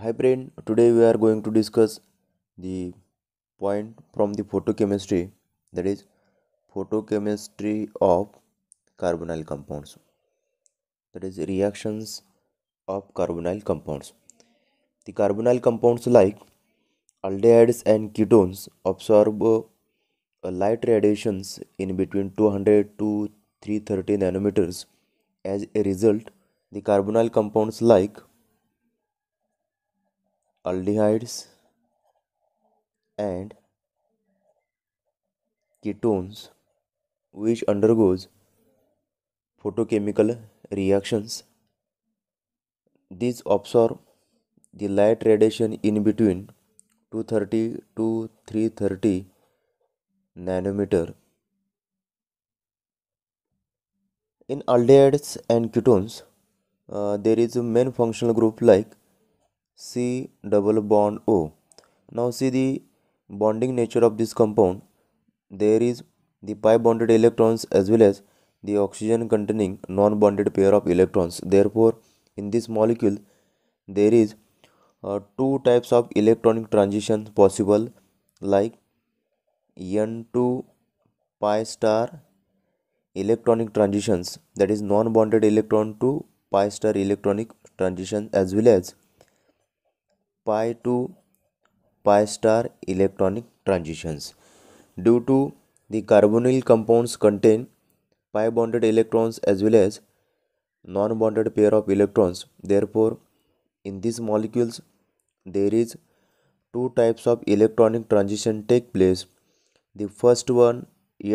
hi friend. today we are going to discuss the point from the photochemistry that is photochemistry of carbonyl compounds that is reactions of carbonyl compounds the carbonyl compounds like aldehydes and ketones absorb uh, light radiations in between 200 to 330 nanometers as a result the carbonyl compounds like aldehydes and ketones which undergoes photochemical reactions these absorb the light radiation in between 230 to 330 nanometer in aldehydes and ketones uh, there is a main functional group like C double bond O. Now see the bonding nature of this compound. There is the pi bonded electrons as well as the oxygen containing non-bonded pair of electrons. Therefore, in this molecule, there is uh, two types of electronic transitions possible like N2 pi star electronic transitions that is non-bonded electron to pi star electronic transition as well as pi to pi star electronic transitions. Due to the carbonyl compounds contain pi bonded electrons as well as non-bonded pair of electrons. Therefore, in these molecules, there is two types of electronic transition take place. The first one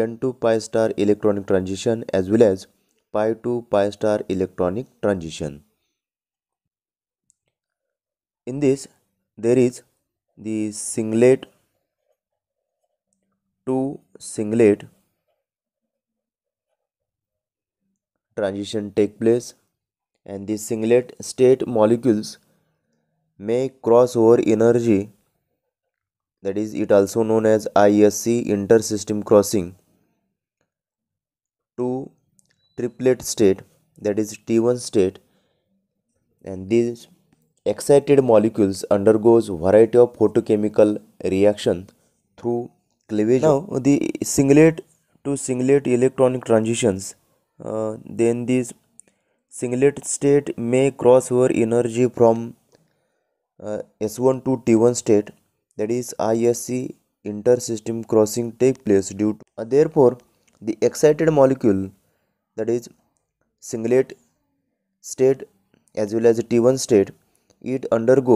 N2 pi star electronic transition as well as pi to pi star electronic transition. In this, there is the singlet to singlet transition take place and the singlet state molecules may cross over energy that is it also known as ISC system crossing to triplet state that is T1 state and these excited molecules undergoes variety of photochemical reaction through cleavage. Now the singlet to singlet electronic transitions, uh, then this singlet state may cross over energy from uh, S1 to T1 state that is ISC intersystem crossing take place due to uh, therefore the excited molecule that is singlet state as well as T1 state it undergo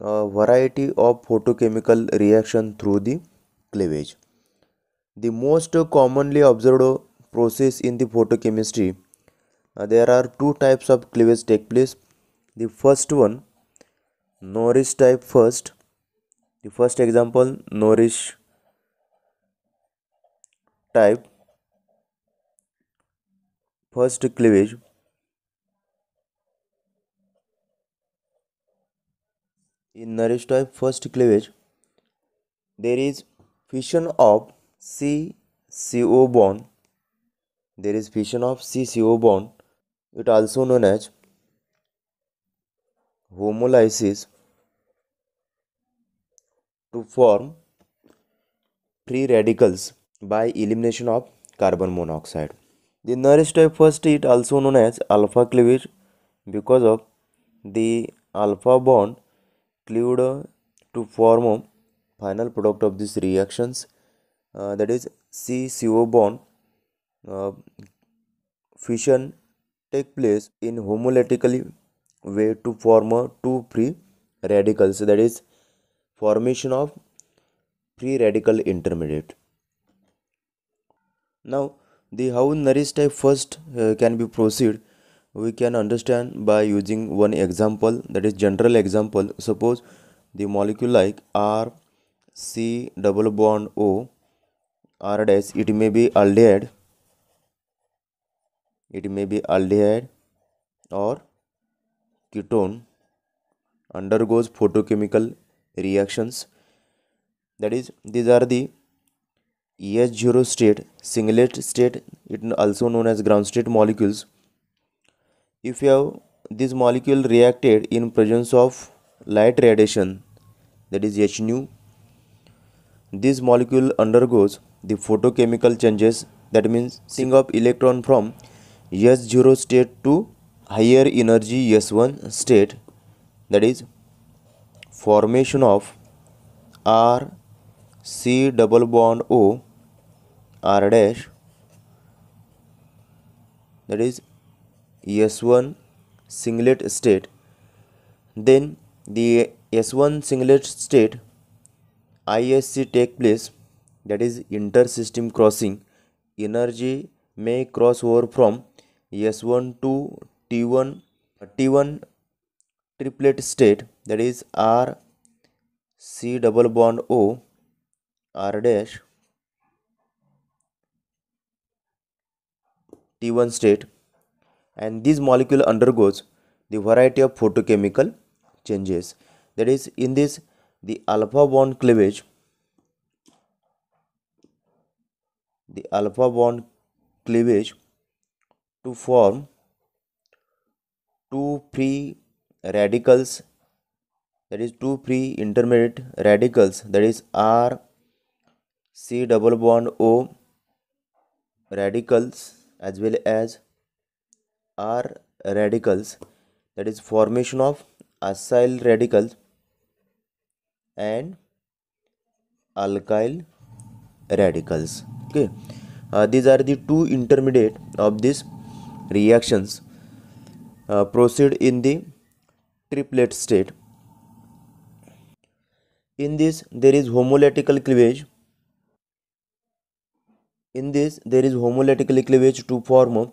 a variety of photochemical reaction through the cleavage. The most commonly observed process in the photochemistry, uh, there are two types of cleavage take place. The first one, Norris type first. The first example, Norris type first cleavage In type first cleavage, there is fission of C-CO bond. There is fission of C-CO bond. It also known as homolysis to form free radicals by elimination of carbon monoxide. The nearest type first is also known as alpha cleavage because of the alpha bond include uh, to form a final product of these reactions uh, that is CCO bond uh, fission take place in homolytically way to form a two free radicals that is formation of free radical intermediate now the how Nernst type first uh, can be proceed we can understand by using one example that is general example suppose the molecule like R C double bond O R dash it may be aldehyde it may be aldehyde or ketone undergoes photochemical reactions that is these are the EH0 state singlet state it also known as ground state molecules if you have this molecule reacted in presence of light radiation that is h nu this molecule undergoes the photochemical changes that means sing up electron from s0 state to higher energy s1 state that is formation of r c double bond o r dash that is S1 singlet state then the S1 singlet state ISC take place that is inter-system crossing energy may cross over from S1 to T1 T1 triplet state that is R C double bond O R dash T1 state and this molecule undergoes the variety of photochemical changes that is in this the alpha bond cleavage the alpha bond cleavage to form two free radicals that is two free intermediate radicals that is R C double bond O radicals as well as are radicals that is formation of acyl radicals and alkyl radicals okay uh, these are the two intermediate of these reactions uh, proceed in the triplet state in this there is homolytical cleavage in this there is homolytical cleavage to form a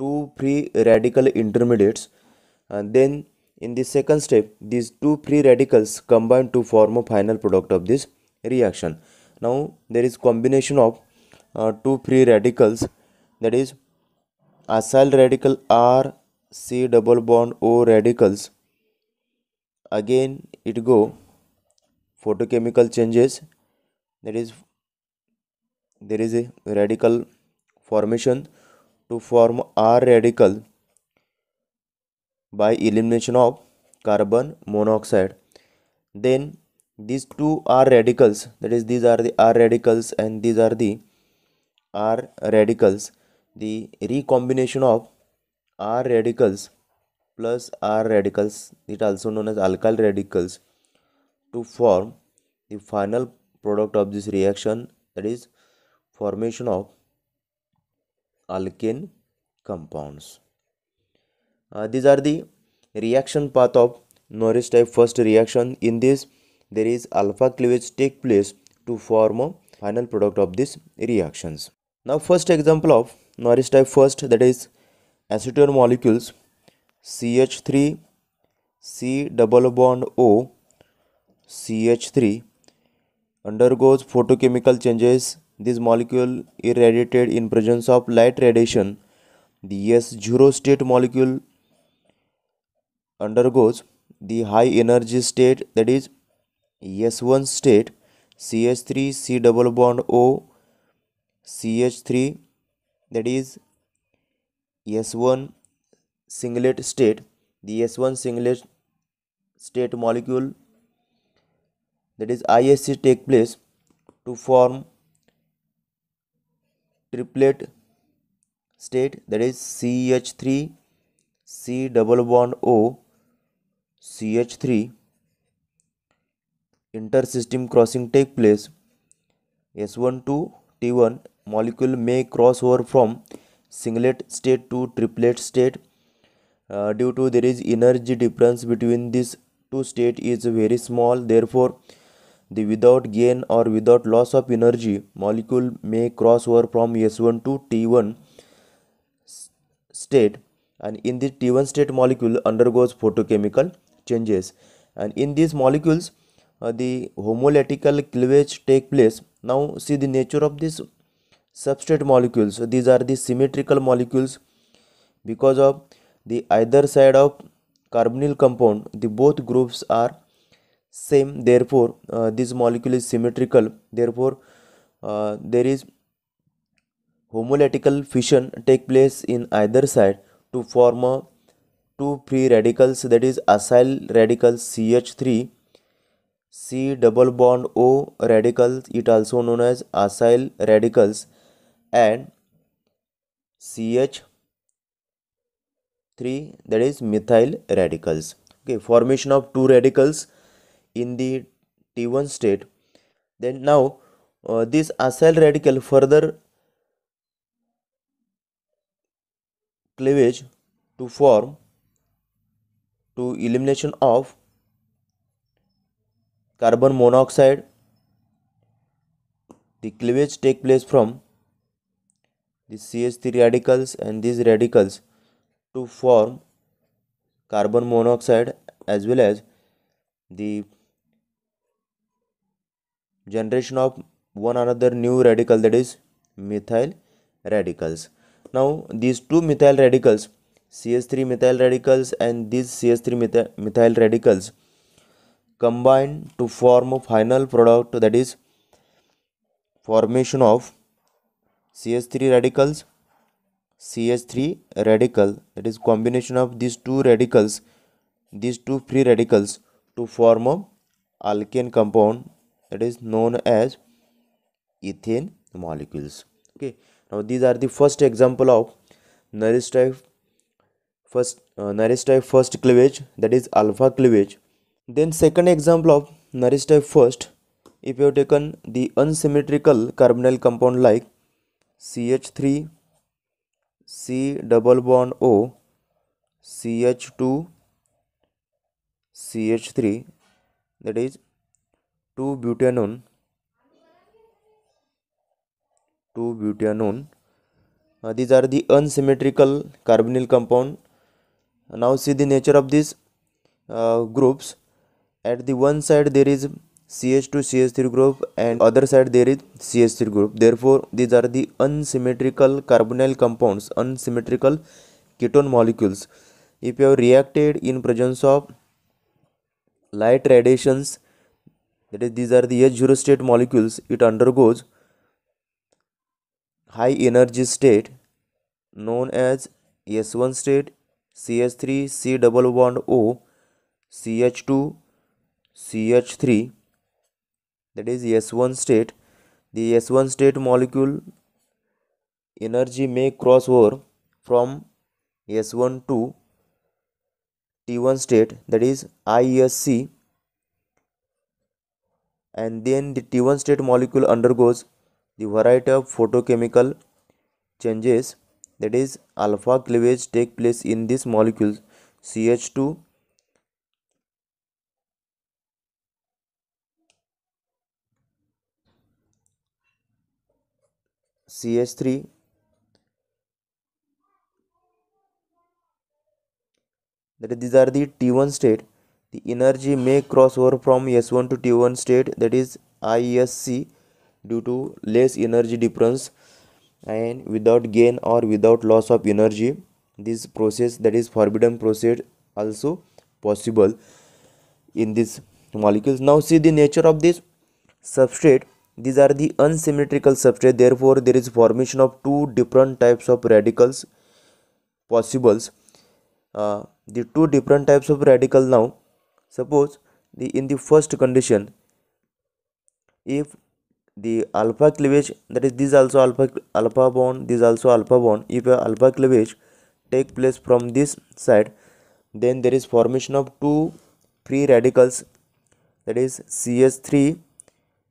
two free radical intermediates and then in the second step these two free radicals combine to form a final product of this reaction now there is combination of uh, two free radicals that is acyl radical r c double bond o radicals again it go photochemical changes that is there is a radical formation to form R radical by elimination of carbon monoxide then these two R radicals that is these are the R radicals and these are the R radicals the recombination of R radicals plus R radicals it also known as alkyl radicals to form the final product of this reaction that is formation of alkane compounds. Uh, these are the reaction path of Norris type first reaction. In this, there is alpha cleavage take place to form a final product of these reactions. Now, first example of Norris type first that is acetone molecules CH3 C double bond O CH3 undergoes photochemical changes this molecule irradiated in presence of light radiation. The S0 state molecule undergoes the high energy state that is S1 state CH3 C double bond O CH3 that is S1 singlet state the S1 singlet state molecule that is ISC take place to form triplet state that is CH3 C double bond O CH3 inter Inter-system crossing take place S1 to T1 molecule may cross over from singlet state to triplet state uh, due to there is energy difference between these two state is very small therefore the without gain or without loss of energy molecule may cross over from S1 to T1 state and in the T1 state molecule undergoes photochemical changes and in these molecules uh, the homolatical cleavage take place now see the nature of these substrate molecules these are the symmetrical molecules because of the either side of carbonyl compound the both groups are same therefore uh, this molecule is symmetrical therefore uh, there is homolytical fission take place in either side to form a two free radicals that is acyl radical CH3 C double bond O radicals it also known as acyl radicals and CH 3 that is methyl radicals okay formation of two radicals in the T1 state then now uh, this acyl radical further cleavage to form to elimination of carbon monoxide the cleavage take place from the CH3 radicals and these radicals to form carbon monoxide as well as the generation of one another new radical that is methyl radicals. Now these two methyl radicals CH3 methyl radicals and these CH3 methyl, methyl radicals combine to form a final product that is formation of CH3 radicals CH3 radical that is combination of these two radicals these two free radicals to form a alkane compound that is known as ethane molecules okay now these are the first example of neristype first uh, first cleavage that is alpha cleavage then second example of neristype first if you have taken the unsymmetrical carbonyl compound like CH3 C double bond O CH2 CH3 that is two butanone two butanone these are the unsymmetrical carbonyl compound now see the nature of this groups at the one side there is C H two C H three group and other side there is C H three group therefore these are the unsymmetrical carbonyl compound unsymmetrical ketone molecules if you are reacted in presence of light radiations that is these are the H0 state molecules it undergoes high energy state known as S1 state CH3 C double bond O CH2 CH3 that is S1 state the S1 state molecule energy may cross over from S1 to T1 state that is ISC and then the T1 state molecule undergoes the variety of photochemical changes that is alpha cleavage take place in these molecules CH2 CH3 that these are the T1 state the energy may cross over from S1 to T1 state that is ISC due to less energy difference and without gain or without loss of energy this process that is forbidden process also possible in this molecules now see the nature of this substrate these are the unsymmetrical substrate therefore there is formation of two different types of radicals possibles uh, the two different types of radical now Suppose the in the first condition, if the alpha cleavage that is this also alpha alpha bond, this also alpha bond, if a alpha cleavage take place from this side, then there is formation of two free radicals that is CH3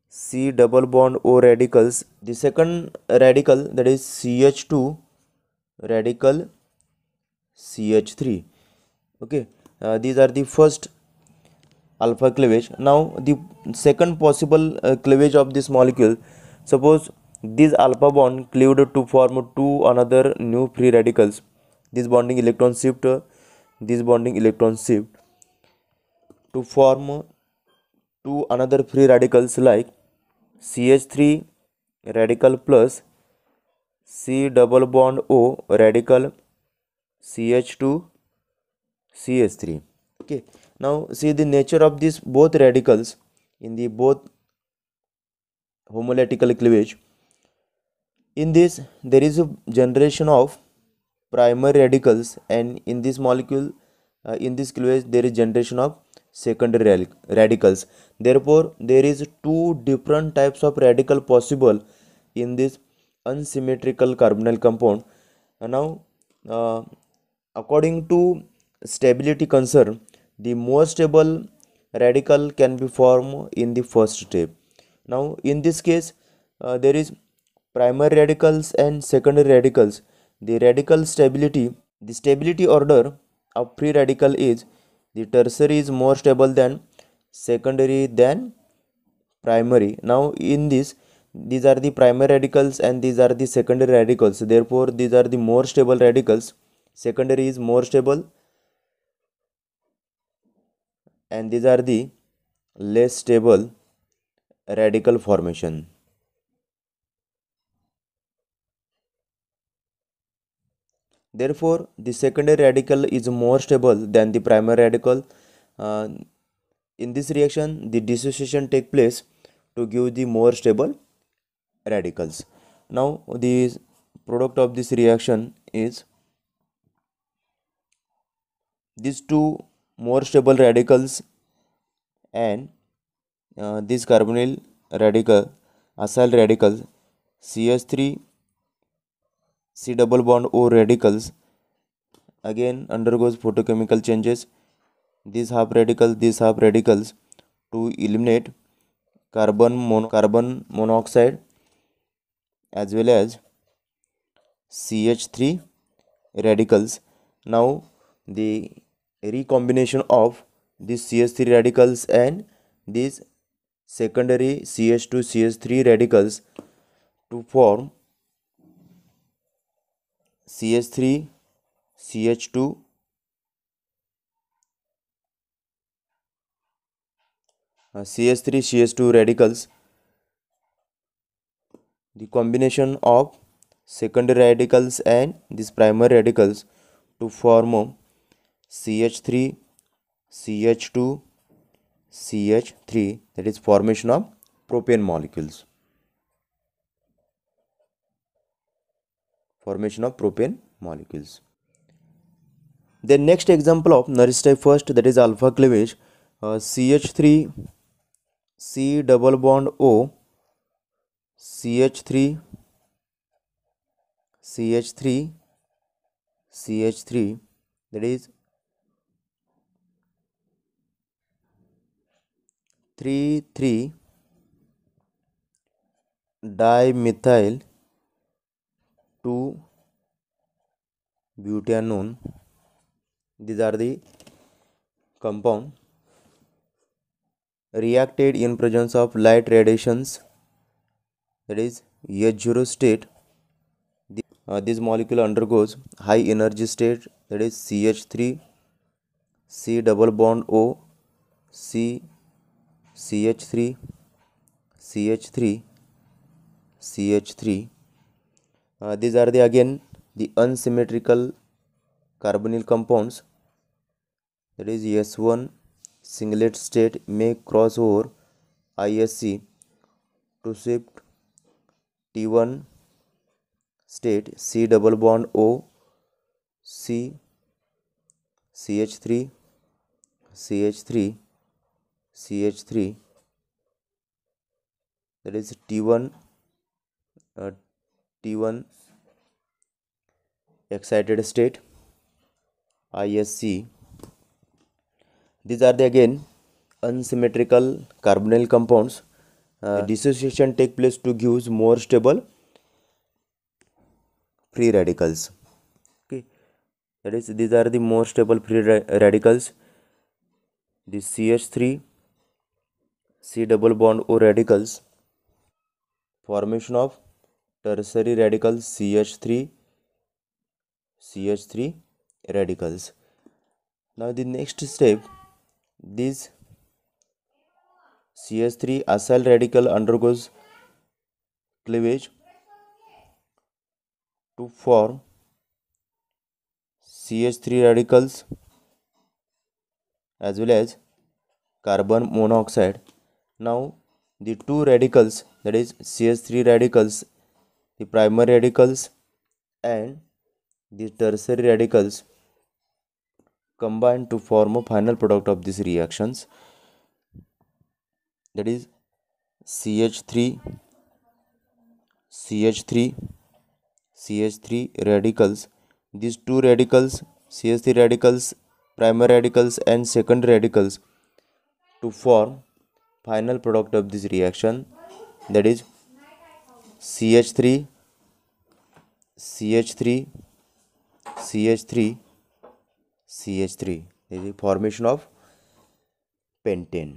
C double bond O radicals. The second radical that is CH2 radical CH3. Okay, uh, these are the first alpha cleavage now the second possible uh, cleavage of this molecule suppose this alpha bond cleaved to form two another new free radicals this bonding electron shift uh, this bonding electron shift to form two another free radicals like CH3 radical plus C double bond O radical CH2 CH3 okay now see the nature of these both radicals in the both homolytical cleavage. In this there is a generation of primer radicals and in this molecule uh, in this cleavage there is generation of secondary radicals. Therefore there is two different types of radical possible in this unsymmetrical carbonyl compound. Uh, now uh, according to stability concern the most stable radical can be formed in the first step now in this case uh, there is primary radicals and secondary radicals the radical stability the stability order of free radical is the tertiary is more stable than secondary than primary now in this these are the primary radicals and these are the secondary radicals therefore these are the more stable radicals secondary is more stable and these are the less stable radical formation. Therefore, the secondary radical is more stable than the primary radical. Uh, in this reaction, the dissociation take place to give the more stable radicals. Now, the product of this reaction is these two more stable radicals and uh, this carbonyl radical acyl radical cs3 c double bond o radicals again undergoes photochemical changes these half radicals these half radicals to eliminate carbon mon carbon monoxide as well as ch3 radicals now the recombination of these CH3 radicals and these secondary CH2 CH3 radicals to form CH3 CH2 CH3 CH2 radicals the combination of secondary radicals and these primary radicals to form CH3, CH2, CH3 that is formation of propane molecules. Formation of propane molecules. The next example of nourish type first that is alpha cleavage uh, CH3 C double bond O CH3 CH3 CH3 that is three three dimethyl two butanon these are the compound reacted in presence of light radiations that is h0 state the, uh, this molecule undergoes high energy state that is ch3 c double bond o c C H three C H three C H three these are they again the unsymmetrical carbonyl compounds that is S one singlet state may cross over I S C to swift T one state C double bond O C C H three C H three CH3 that is T1 uh, T1 excited state ISC these are the again unsymmetrical carbonyl compounds uh, dissociation take place to give more stable free radicals okay that is these are the more stable free ra radicals this CH3 C double bond O radicals, formation of tertiary radical CH3 CH3 radicals. Now the next step this CH3 acyl radical undergoes cleavage to form CH3 radicals as well as carbon monoxide now the two radicals that is ch3 radicals the primary radicals and the tertiary radicals combine to form a final product of these reactions that is ch3 ch3 ch3 radicals these two radicals ch3 radicals primary radicals and secondary radicals to form final product of this reaction that is CH3 CH3 CH3 CH3 this is formation of pentane